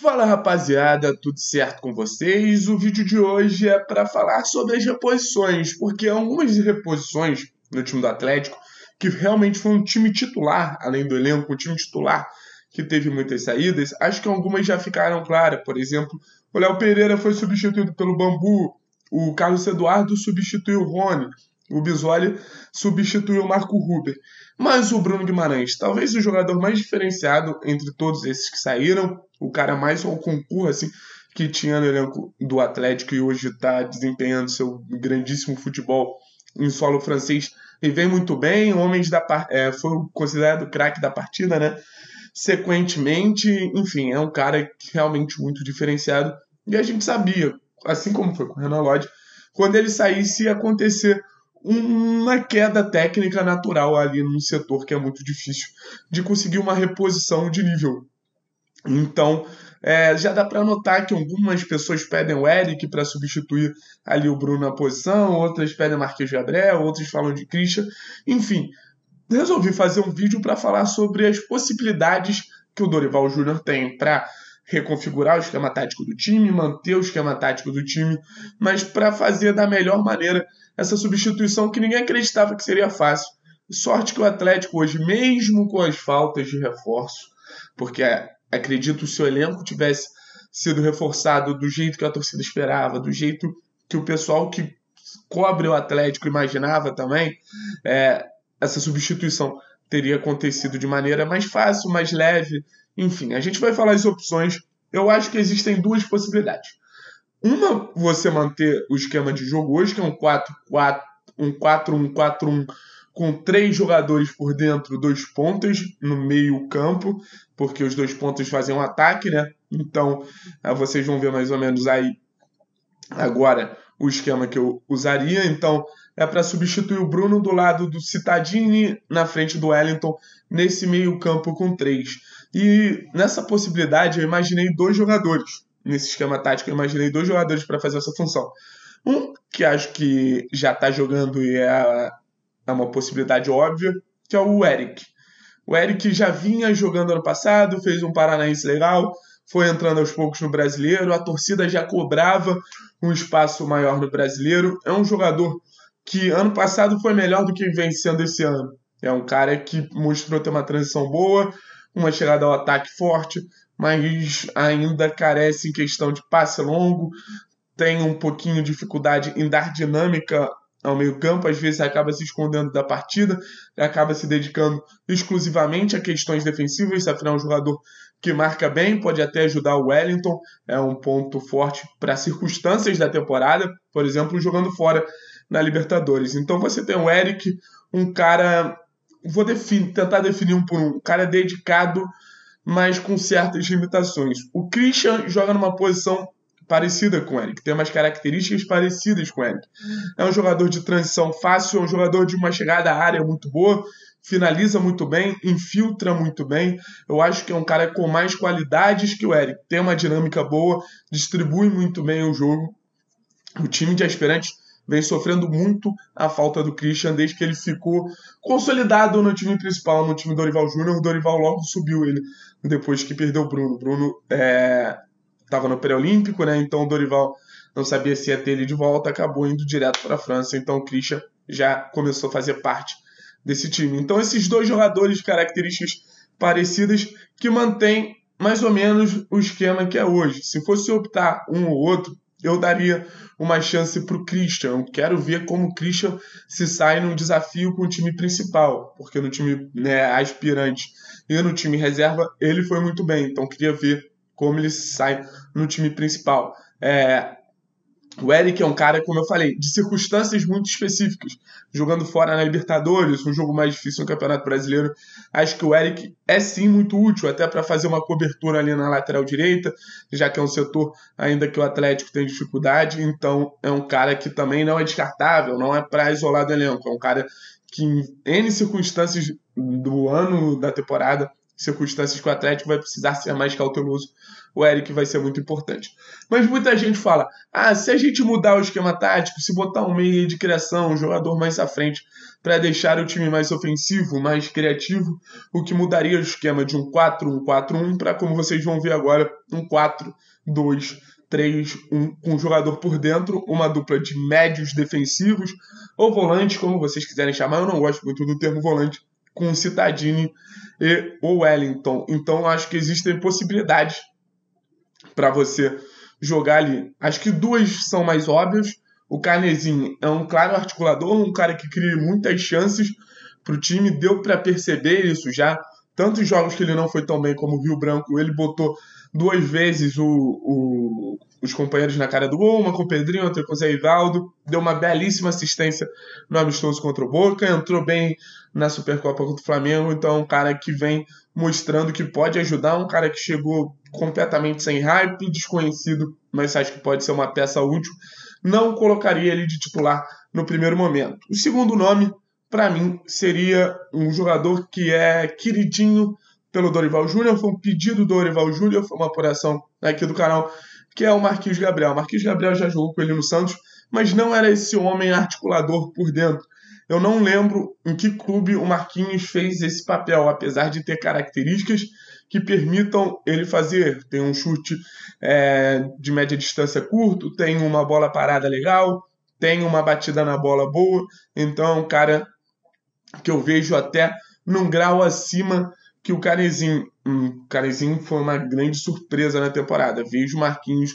Fala rapaziada, tudo certo com vocês? O vídeo de hoje é para falar sobre as reposições, porque algumas reposições no time do Atlético, que realmente foi um time titular, além do elenco, um time titular que teve muitas saídas, acho que algumas já ficaram claras. Por exemplo, o Léo Pereira foi substituído pelo Bambu, o Carlos Eduardo substituiu o Rony, o Bisoli substituiu o Marco Huber, Mas o Bruno Guimarães, talvez o jogador mais diferenciado entre todos esses que saíram, o cara mais ao concurso assim, que tinha no elenco do Atlético e hoje está desempenhando seu grandíssimo futebol em solo francês e vem muito bem. Homens da é, foi considerado craque da partida, né? Sequentemente, enfim, é um cara realmente muito diferenciado. E a gente sabia, assim como foi com o Renan Lodge, quando ele saísse ia acontecer uma queda técnica natural ali num setor que é muito difícil de conseguir uma reposição de nível. Então, é, já dá para notar que algumas pessoas pedem o Eric para substituir ali o Bruno na posição, outras pedem Marquinhos Gabriel, outras falam de Christian. Enfim, resolvi fazer um vídeo para falar sobre as possibilidades que o Dorival Júnior tem para reconfigurar o esquema tático do time, manter o esquema tático do time, mas para fazer da melhor maneira essa substituição que ninguém acreditava que seria fácil. Sorte que o Atlético hoje, mesmo com as faltas de reforço, porque é, acredito se o elenco tivesse sido reforçado do jeito que a torcida esperava, do jeito que o pessoal que cobre o Atlético imaginava também, é, essa substituição teria acontecido de maneira mais fácil, mais leve. Enfim, a gente vai falar as opções. Eu acho que existem duas possibilidades. Uma, você manter o esquema de jogo hoje, que é um 4-4, um 4-1-4-1, com três jogadores por dentro, dois pontos no meio-campo, porque os dois pontos fazem um ataque, né? Então, ah, vocês vão ver mais ou menos aí agora o esquema que eu usaria. Então, é para substituir o Bruno do lado do Citadini, na frente do Wellington, nesse meio-campo com três. E nessa possibilidade, eu imaginei dois jogadores nesse esquema tático, eu imaginei dois jogadores para fazer essa função. Um que acho que já está jogando e é, é uma possibilidade óbvia, que é o Eric. O Eric já vinha jogando ano passado, fez um Paranaense legal, foi entrando aos poucos no brasileiro, a torcida já cobrava um espaço maior no brasileiro. É um jogador que ano passado foi melhor do que vem sendo esse ano. É um cara que mostrou ter uma transição boa, uma chegada ao ataque forte, mas ainda carece em questão de passe longo, tem um pouquinho de dificuldade em dar dinâmica ao meio-campo, às vezes acaba se escondendo da partida, acaba se dedicando exclusivamente a questões defensivas, afinal, um jogador que marca bem, pode até ajudar o Wellington, é um ponto forte para circunstâncias da temporada, por exemplo, jogando fora na Libertadores. Então você tem o Eric, um cara, vou defin tentar definir um por um, um cara dedicado mas com certas limitações. O Christian joga numa posição parecida com o Eric, tem umas características parecidas com o Eric. É um jogador de transição fácil, é um jogador de uma chegada à área muito boa, finaliza muito bem, infiltra muito bem. Eu acho que é um cara com mais qualidades que o Eric, tem uma dinâmica boa, distribui muito bem o jogo. O time de aspirantes vem sofrendo muito a falta do Christian desde que ele ficou consolidado no time principal, no time do Dorival Júnior. O Dorival logo subiu ele depois que perdeu o Bruno. O Bruno estava é, no pré-olímpico, né? Então o Dorival não sabia se ia ter ele de volta, acabou indo direto para a França. Então o Christian já começou a fazer parte desse time. Então esses dois jogadores características parecidas que mantém mais ou menos o esquema que é hoje. Se fosse optar um ou outro, eu daria uma chance para o Christian. Eu quero ver como o Christian se sai num desafio com o time principal, porque no time né, aspirante e no time reserva ele foi muito bem, então queria ver como ele se sai no time principal. É, o Eric é um cara, como eu falei, de circunstâncias muito específicas. Jogando fora na Libertadores, um jogo mais difícil no Campeonato Brasileiro, acho que o Eric é sim muito útil, até para fazer uma cobertura ali na lateral direita, já que é um setor ainda que o Atlético tem dificuldade. Então, é um cara que também não é descartável, não é para isolar do elenco. É um cara que, em N circunstâncias do ano, da temporada, se circunstâncias que o Atlético vai precisar ser mais cauteloso. O Eric vai ser muito importante. Mas muita gente fala: ah, se a gente mudar o esquema tático, se botar um meio de criação, um jogador mais à frente, para deixar o time mais ofensivo, mais criativo, o que mudaria o esquema de um 4-1-4-1 para, como vocês vão ver agora, um 4-2-3, um, um jogador por dentro, uma dupla de médios defensivos ou volantes, como vocês quiserem chamar. Eu não gosto muito do termo volante com Citadini e o Wellington. Então acho que existem possibilidades para você jogar ali. Acho que duas são mais óbvias. O Carnezinho é um claro articulador, um cara que cria muitas chances para o time, deu para perceber isso já tantos jogos que ele não foi tão bem como o Rio Branco, ele botou duas vezes o, o, os companheiros na cara do gol, uma com o Pedrinho, outra com o Zé Ivaldo, deu uma belíssima assistência no amistoso contra o Boca, entrou bem na Supercopa contra o Flamengo, então é um cara que vem mostrando que pode ajudar, um cara que chegou completamente sem hype, desconhecido, mas acho que pode ser uma peça útil. Não colocaria ele de titular no primeiro momento. O segundo nome para mim, seria um jogador que é queridinho pelo Dorival Júnior. Foi um pedido do Dorival Júnior, foi uma apuração aqui do canal, que é o Marquinhos Gabriel. Marquinhos Gabriel já jogou com ele no Santos, mas não era esse homem articulador por dentro. Eu não lembro em que clube o Marquinhos fez esse papel, apesar de ter características que permitam ele fazer. Tem um chute é, de média distância curto, tem uma bola parada legal, tem uma batida na bola boa. Então, é um cara que eu vejo até num grau acima que o Canezinho. O hum, Canezinho foi uma grande surpresa na temporada. Vejo o Marquinhos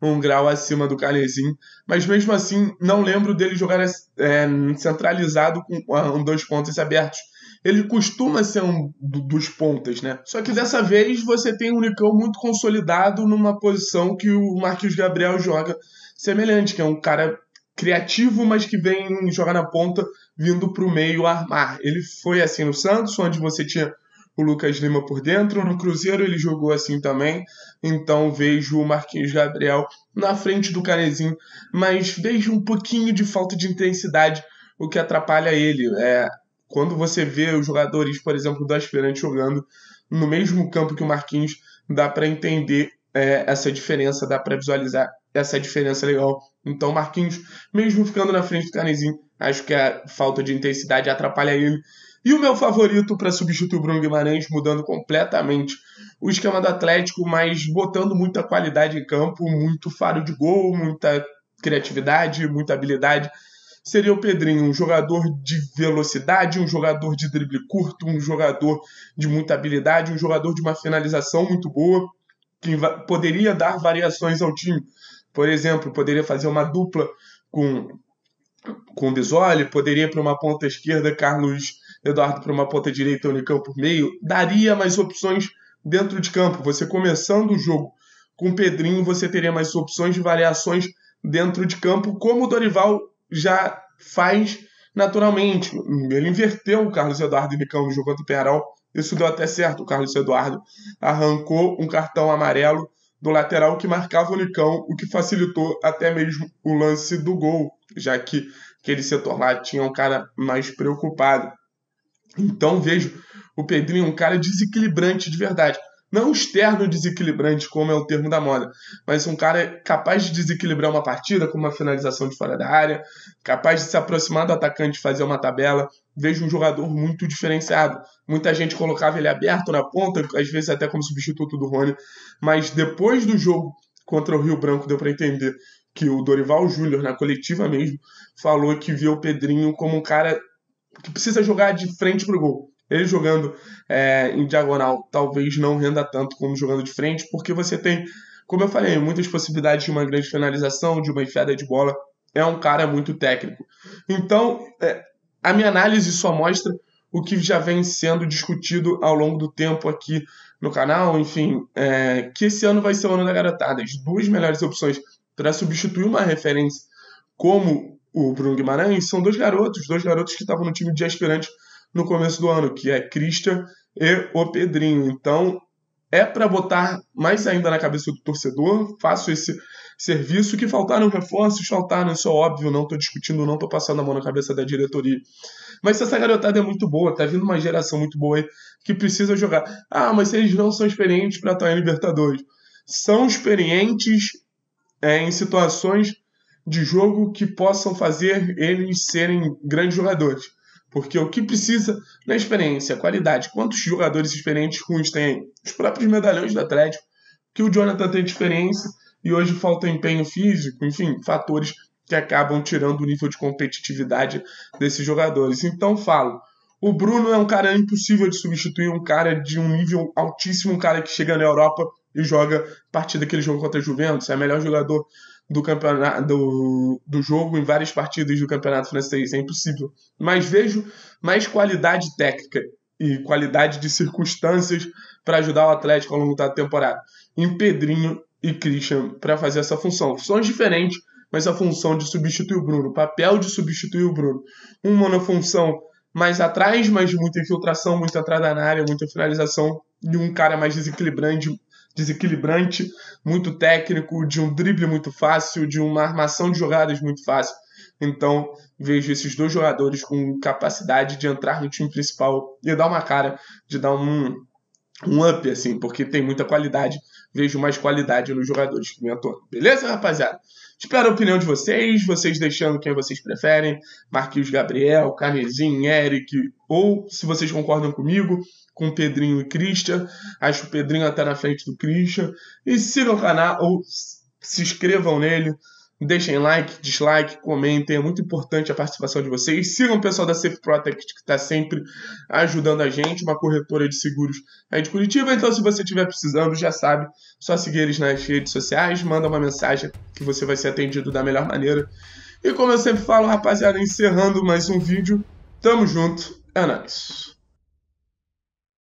um grau acima do Canezinho, mas mesmo assim não lembro dele jogar é, centralizado com ah, dois pontas abertos. Ele costuma ser um dos pontas, né? Só que dessa vez você tem um Nicão muito consolidado numa posição que o Marquinhos Gabriel joga semelhante, que é um cara criativo, mas que vem jogar na ponta, vindo para o meio armar. Ele foi assim no Santos, onde você tinha o Lucas Lima por dentro, no Cruzeiro ele jogou assim também, então vejo o Marquinhos Gabriel na frente do Canezinho, mas vejo um pouquinho de falta de intensidade, o que atrapalha ele. É, quando você vê os jogadores, por exemplo, do Aspirante jogando no mesmo campo que o Marquinhos, dá para entender é, essa diferença, dá para visualizar essa diferença é legal. Então, Marquinhos, mesmo ficando na frente do Canizinho, acho que a falta de intensidade atrapalha ele. E o meu favorito para substituir o Bruno Guimarães, mudando completamente o esquema do Atlético, mas botando muita qualidade em campo, muito faro de gol, muita criatividade, muita habilidade, seria o Pedrinho, um jogador de velocidade, um jogador de drible curto, um jogador de muita habilidade, um jogador de uma finalização muito boa, que poderia dar variações ao time por exemplo, poderia fazer uma dupla com com Bisoli, poderia para uma ponta esquerda, Carlos Eduardo para uma ponta direita, Unicamp por meio, daria mais opções dentro de campo. Você começando o jogo com Pedrinho, você teria mais opções de variações dentro de campo, como o Dorival já faz naturalmente. Ele inverteu o Carlos Eduardo e no jogo contra o peral isso deu até certo. O Carlos Eduardo arrancou um cartão amarelo do lateral que marcava o Nicão, o que facilitou até mesmo o lance do gol, já que aquele setor lá tinha um cara mais preocupado. Então vejo o Pedrinho um cara desequilibrante de verdade. Não externo desequilibrante, como é o termo da moda, mas um cara capaz de desequilibrar uma partida com uma finalização de fora da área, capaz de se aproximar do atacante e fazer uma tabela. Vejo um jogador muito diferenciado. Muita gente colocava ele aberto na ponta, às vezes até como substituto do Rony, mas depois do jogo contra o Rio Branco deu para entender que o Dorival Júnior, na coletiva mesmo, falou que viu o Pedrinho como um cara que precisa jogar de frente pro gol. Ele jogando é, em diagonal talvez não renda tanto como jogando de frente, porque você tem, como eu falei, muitas possibilidades de uma grande finalização, de uma enfiada de bola. É um cara muito técnico. Então, é, a minha análise só mostra o que já vem sendo discutido ao longo do tempo aqui no canal. Enfim, é, que esse ano vai ser o ano da garotada. As duas melhores opções para substituir uma referência como o Bruno Guimarães são dois garotos, dois garotos que estavam no time de aspirantes no começo do ano, que é Christian e o Pedrinho. Então, é para botar mais ainda na cabeça do torcedor, faço esse serviço que faltaram reforços, faltaram, isso é óbvio, não estou discutindo, não estou passando a mão na cabeça da diretoria. Mas essa garotada é muito boa, tá vindo uma geração muito boa aí que precisa jogar. Ah, mas eles não são experientes para estar em Libertadores. São experientes é, em situações de jogo que possam fazer eles serem grandes jogadores. Porque o que precisa na experiência, qualidade, quantos jogadores experientes ruins tem Os próprios medalhões do Atlético, que o Jonathan tem de experiência e hoje falta empenho físico, enfim, fatores que acabam tirando o nível de competitividade desses jogadores. Então falo, o Bruno é um cara impossível de substituir, um cara de um nível altíssimo, um cara que chega na Europa e joga partida que ele jogou contra a Juventus, é o melhor jogador do campeonato do, do jogo em várias partidas do campeonato francês, é impossível. Mas vejo mais qualidade técnica e qualidade de circunstâncias para ajudar o Atlético ao longo da temporada. Em Pedrinho e Christian para fazer essa função. Funções diferentes, mas a função de substituir o Bruno, papel de substituir o Bruno. Uma na função mais atrás, mas muita infiltração, muita entrada na área, muita finalização, e um cara mais desequilibrante, desequilibrante, muito técnico, de um drible muito fácil, de uma armação de jogadas muito fácil. Então, vejo esses dois jogadores com capacidade de entrar no time principal e dar uma cara, de dar um, um up, assim, porque tem muita qualidade. Vejo mais qualidade nos jogadores que me atuam. Beleza, rapaziada? Espero a opinião de vocês, vocês deixando quem vocês preferem, Marquinhos Gabriel, Canezinho, Eric, ou se vocês concordam comigo, com Pedrinho e Christian. Acho o Pedrinho até na frente do Christian. E sigam o canal, ou se inscrevam nele. Deixem like, dislike, comentem, é muito importante a participação de vocês. Sigam o pessoal da Safe Protect, que está sempre ajudando a gente, uma corretora de seguros aí de Curitiba. Então, se você estiver precisando, já sabe, só seguir eles nas redes sociais, manda uma mensagem que você vai ser atendido da melhor maneira. E como eu sempre falo, rapaziada, encerrando mais um vídeo, tamo junto, é nóis!